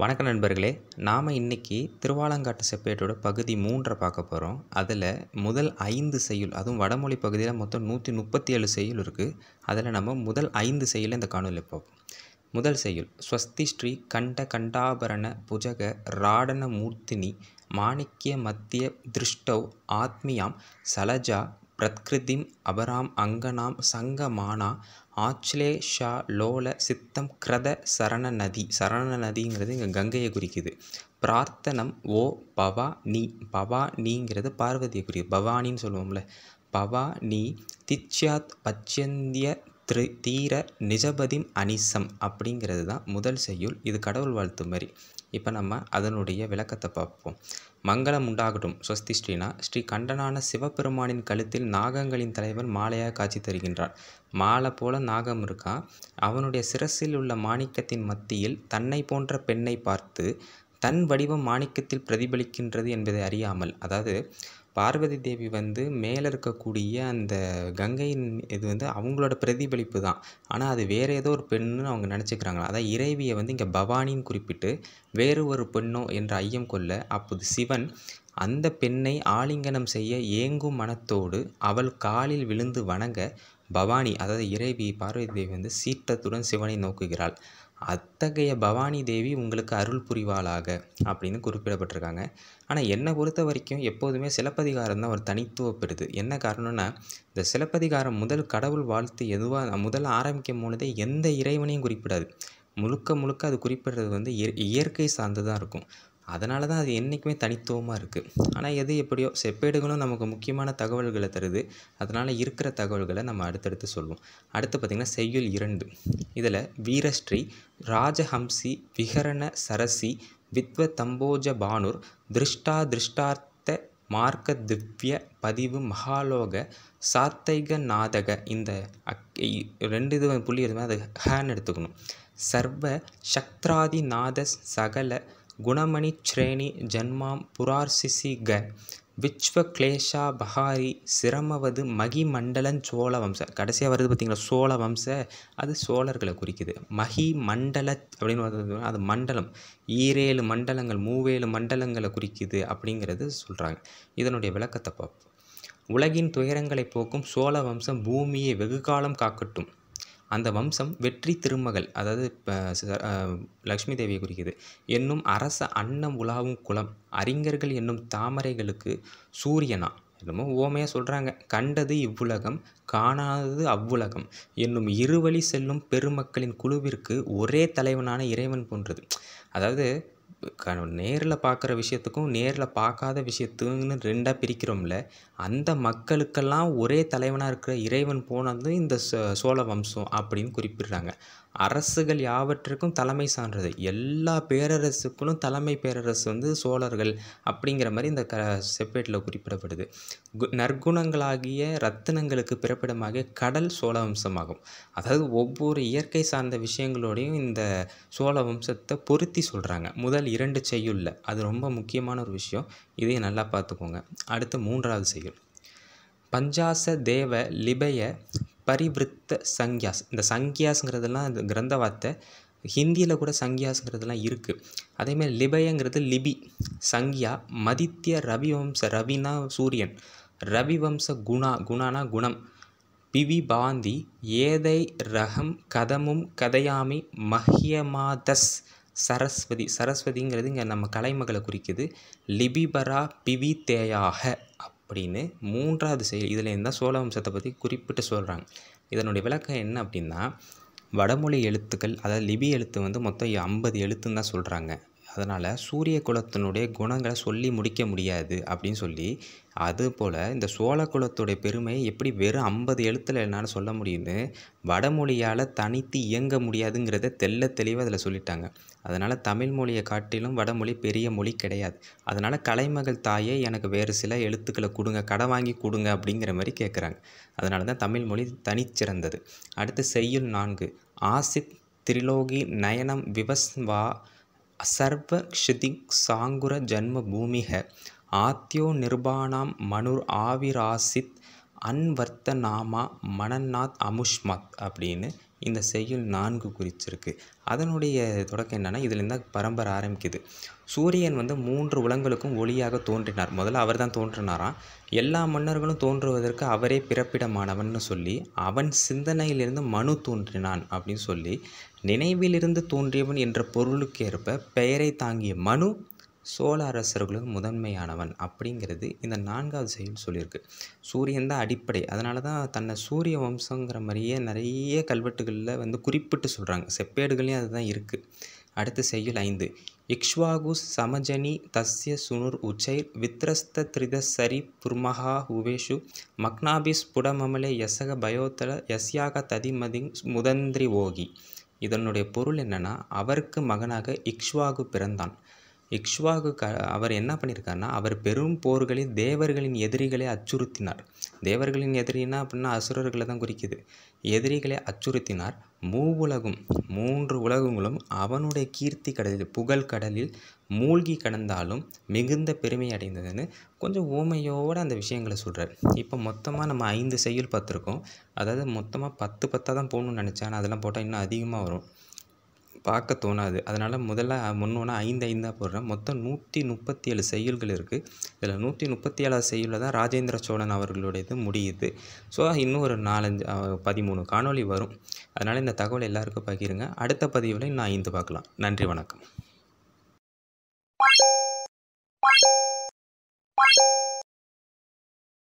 வணக்க நண்பர்களே நாம் இன்றைக்கி திருவாலங்காட்டு செப்பேட்டோட பகுதி மூன்றை பார்க்க போகிறோம் அதில் முதல் ஐந்து செய்யுள் அதுவும் வடமொழி பகுதியில் மொத்தம் நூற்றி முப்பத்தி ஏழு செய்யுள் இருக்குது அதில் நம்ம முதல் ஐந்து செயலில் இந்த காணொலியில் பார்ப்போம் முதல் செயல் ஸ்வஸ்தி ஸ்ரீ கண்ட கண்டாபரண புஜக ராடன மூர்த்தினி மாணிக்கிய மத்திய திருஷ்டவ் ஆத்மியாம் சலஜா பிரக்ருதிம் அபராம் அங்கனாம் சங்கமானா ஆச்லேஷா லோல சித்தம் கிரத சரண நதி சரண நதிங்கிறது இங்கே கங்கையை குறிக்குது பிரார்த்தனம் ஓ பவா நீ பவா நீங்கிறது பார்வதியை குறிக்குது பவானின்னு சொல்லுவோம்ல பவா நீ திச்சியாத் பச்சந்திய திரு தீர நிஜபதிம் அனிசம் அப்படிங்கிறது தான் முதல் செய்யுள் இது கடவுள் வாழ்த்து மாதிரி இப்போ நம்ம அதனுடைய விளக்கத்தை பார்ப்போம் மங்களம் உண்டாகட்டும் ஸ்வஸ்தி ஸ்ரீனா ஸ்ரீ கண்டனான சிவபெருமானின் கழுத்தில் நாகங்களின் தலைவன் மாலையாக காட்சி தருகின்றார் மாலை போல நாகம் இருக்கான் அவனுடைய சிரசில் உள்ள மாணிக்கத்தின் மத்தியில் தன்னை போன்ற பெண்ணை பார்த்து தன் வடிவம் மாணிக்கத்தில் பிரதிபலிக்கின்றது என்பதை அறியாமல் அதாவது பார்வதி தேவி வந்து மேலே இருக்கக்கூடிய அந்த கங்கையின் இது வந்து அவங்களோட பிரதிபலிப்பு தான் ஆனால் அது வேறு ஏதோ ஒரு பெண்ணுன்னு அவங்க நினச்சிக்கிறாங்களா அதான் இறைவியை வந்து இங்கே பவானின்னு குறிப்பிட்டு வேறு ஒரு பெண்ணோ என்ற ஐயம் கொள்ள அப்போது சிவன் அந்த பெண்ணை ஆலிங்கனம் செய்ய ஏங்கும் மனத்தோடு அவள் காலில் விழுந்து வணங்க பவானி அதாவது இறைவி பார்வதி தேவி வந்து சீற்றத்துடன் சிவனை நோக்குகிறாள் அத்தகைய பவானி தேவி உங்களுக்கு அருள் புரிவாளாக அப்படின்னு குறிப்பிடப்பட்டிருக்காங்க ஆனால் என்னை பொறுத்த வரைக்கும் எப்போதுமே சிலப்பதிகாரம் தான் ஒரு தனித்துவப்படுது என்ன காரணம்னா இந்த சிலப்பதிகாரம் முதல் கடவுள் வாழ்த்து எதுவாக முதல் ஆரம்பிக்கும் பொழுதே எந்த இறைவனையும் குறிப்பிடாது முழுக்க முழுக்க அது குறிப்பிடுறது வந்து இயற்கை சார்ந்து தான் இருக்கும் அதனால தான் அது என்றைக்குமே தனித்துவமாக இருக்குது ஆனால் எது எப்படியோ செப்பேடுகளும் நமக்கு முக்கியமான தகவல்களை தருது அதனால் இருக்கிற தகவல்களை நம்ம அடுத்தடுத்து சொல்வோம் அடுத்து பார்த்திங்கன்னா செய்யுள் இரண்டு இதில் வீரஸ்ரீ ராஜஹம்சி விகரண சரசி வித்வ தம்போஜ பானுர் திருஷ்டா திருஷ்டார்த்த மார்க்க திவ்ய பதிவு மகாலோக சாத்தைக நாதக இந்த அக் ரெண்டு இது புள்ளி எதுவுமே அது ஹேன் எடுத்துக்கணும் சர்வ சக்திராதிநாத சகல குணமணி குணமணிச்ரேணி ஜன்மாம் புரார்சிசிக பஹாரி சிரமவது மகி மண்டலன் சோழ வம்ச கடைசியாக வருது பார்த்திங்களா சோழ வம்ச அது சோழர்களை குறிக்குது மகி மண்டல அப்படின்னு அது மண்டலம் ஈரேழு மண்டலங்கள் மூவேழு மண்டலங்களை குறிக்குது அப்படிங்கிறது சொல்கிறாங்க இதனுடைய விளக்கத்தை பார்ப்போம் உலகின் துயரங்களை போக்கும் சோழ வம்சம் பூமியை வெகுகாலம் காக்கட்டும் அந்த வம்சம் வெற்றி திருமகள் அதாவது லக்ஷ்மி தேவியை குறிக்கிது என்னும் அரச அன்னம் உலாவும் குலம் அறிஞர்கள் என்னும் தாமரைகளுக்கு சூரியனா என்னமோ ஓமையாக சொல்கிறாங்க கண்டது இவ்வுலகம் காணாதது அவ்வுலகம் என்னும் இருவழி செல்லும் பெருமக்களின் குழுவிற்கு ஒரே தலைவனான இறைவன் போன்றது அதாவது க நேரில் பார்க்குற விஷயத்துக்கும் நேரில் பார்க்காத விஷயத்துக்குன்னு ரெண்டாக பிரிக்கிறோம்ல அந்த மக்களுக்கெல்லாம் ஒரே தலைவனாக இருக்கிற இறைவன் போனதும் இந்த சோ சோழ வம்சம் அப்படின்னு குறிப்பிடுறாங்க அரசுகள் யாவற்றுக்கும் தலைமை சான்றது எல்லா பேரரசுக்களும் தலைமை பேரரசு வந்து சோழர்கள் அப்படிங்கிற மாதிரி இந்த க செப்பேட்டில் குறிப்பிடப்படுது நற்குணங்களாகிய ரத்தினங்களுக்கு பிறப்பிடமாக கடல் சோழ வம்சமாகும் அதாவது ஒவ்வொரு இயற்கை சார்ந்த விஷயங்களோடையும் இந்த சோழ வம்சத்தை பொருத்தி சொல்கிறாங்க முதல் இரண்டு செய்யுள்ள அது ரொம்ப முக்கியமான ஒரு விஷயம் இதையும் நல்லா பார்த்துக்கோங்க அடுத்து மூன்றாவது செய்யுள் பஞ்சாச தேவ லிபய பரிவிருத்த சங்கியாஸ் இந்த சங்கியாஸுங்கிறதெல்லாம் இந்த கிரந்த வார்த்தை ஹிந்தியில் கூட சங்கியாஸுங்கிறதுலாம் இருக்குது அதேமாதிரி லிபயங்கிறது லிபி சங்கியா ரவி ரவிவம்ச ரவினா சூரியன் ரவிவம்ச குணா குணானா குணம் பிவி பாந்தி ஏதை ரகம் கதமும் கதையாமி மஹ்யமாதஸ் சரஸ்வதி சரஸ்வதிங்கிறது இங்கே நம்ம கலைமகளை குறிக்குது லிபிபரா பிவி தேயாக அப்படின்னு மூன்றாவது செயல் இதுலேருந்து தான் சோழ வம்சத்தை பற்றி குறிப்பிட்டு சொல்கிறாங்க இதனுடைய விளக்கம் என்ன அப்படின்னா வடமொழி எழுத்துக்கள் அதாவது லிபி எழுத்து வந்து மொத்தம் ஐம்பது எழுத்துன்னு தான் சொல்கிறாங்க அதனால் சூரிய குலத்தினுடைய குணங்களை சொல்லி முடிக்க முடியாது அப்படின்னு சொல்லி அதுபோல் இந்த சோழ குலத்துடைய பெருமையை எப்படி வெறும் ஐம்பது எழுத்தில் என்னால் சொல்ல முடியும்னு வடமொழியால் தனித்து இயங்க முடியாதுங்கிறத தெல்ல தெளிவாக அதில் சொல்லிட்டாங்க அதனால் தமிழ் மொழியை காட்டிலும் வடமொழி பெரிய மொழி கிடையாது அதனால் கலைமகள் தாயே எனக்கு வேறு சில எழுத்துக்களை கொடுங்க கடை வாங்கி கொடுங்க அப்படிங்கிற மாதிரி கேட்குறாங்க அதனால தான் தமிழ் மொழி தனிச்சிறந்தது அடுத்து செய்யுள் நான்கு ஆசித் திரிலோகி நயனம் விவஸ்வா சர்வ க்ஷிதிக் சாங்குர ஜன்ம பூமிக நிர்பாணாம் மனுர் ஆவிராசித் அன்வர்த்த நாமா மனநாத் அமுஷ்மத் அப்படின்னு இந்த செய்யுள் நான்கு குறிச்சிருக்கு அதனுடைய தொடக்கம் என்னென்னா இதுலேருந்து தான் பரம்பரை ஆரம்பிக்குது சூரியன் வந்து மூன்று உலங்களுக்கும் ஒளியாக தோன்றினார் முதல்ல அவர் தான் தோன்றினாராம் எல்லா மன்னர்களும் தோன்றுவதற்கு அவரே பிறப்பிடமானவன் சொல்லி அவன் சிந்தனையிலிருந்து மனு தோன்றினான் அப்படின்னு சொல்லி நினைவிலிருந்து தோன்றியவன் என்ற பொருளுக்கேற்ப பெயரை தாங்கிய மனு சோழ அரசர்களும் முதன்மையானவன் அப்படிங்கிறது இந்த நான்காவது செயல் சொல்லியிருக்கு சூரியன் தான் அடிப்படை அதனால தான் தன்னை சூரிய வம்சங்கிற மாதிரியே நிறைய கல்வெட்டுகளில் வந்து குறிப்பிட்டு சொல்கிறாங்க செப்பேடுகள்லேயும் அதுதான் இருக்குது அடுத்த செய்யுள் ஐந்து இக்ஷ்வாகு சமஜனி தஸ்ய சுனுர் உச்சைர் வித்ரஸ்த திரிதசரி புர்மஹா உவேஷு மக்னாபிஸ் புடமமலே யசக பயோத்தல யஸ்யாக ததிமதி முதந்திரி ஓகி இதனுடைய பொருள் என்னென்னா அவருக்கு மகனாக இக்ஷ்வாகு பிறந்தான் இக்ஷ்வாகு க அவர் என்ன பண்ணியிருக்காருன்னா அவர் பெரும் போர்களில் தேவர்களின் எதிரிகளை அச்சுறுத்தினார் தேவர்களின் எதிரின்னா அப்படின்னா அசுரர்களை தான் குறிக்குது எதிரிகளை அச்சுறுத்தினார் மூ உலகம் மூன்று உலகங்களும் அவனுடைய கீர்த்தி கடலில் புகழ் கடலில் மூழ்கி கடந்தாலும் மிகுந்த பெருமை அடைந்ததுன்னு கொஞ்சம் ஓமையோடு அந்த விஷயங்களை சொல்கிறார் இப்போ மொத்தமாக நம்ம ஐந்து செயல் பார்த்துருக்கோம் அதாவது மொத்தமாக பத்து பத்தாக தான் போகணும்னு நினச்சேன் ஆனால் அதெல்லாம் போட்டால் இன்னும் அதிகமாக வரும் பார்க்க தோணாது அதனால் முதல்ல முன்னோன்னா ஐந்து ஐந்தாக போடுறேன் மொத்தம் நூற்றி முப்பத்தி ஏழு செயல்கள் இருக்குது இதில் நூற்றி முப்பத்தி ஏழாவது செயலில் தான் ராஜேந்திர சோழன் அவர்களுடையது முடியுது ஸோ இன்னும் ஒரு நாலஞ்சு பதிமூணு காணொலி வரும் அதனால் இந்த தகவல் எல்லாருக்கும் பகிருங்க அடுத்த பதிவில் இன்னும் ஐந்து பார்க்கலாம் நன்றி வணக்கம்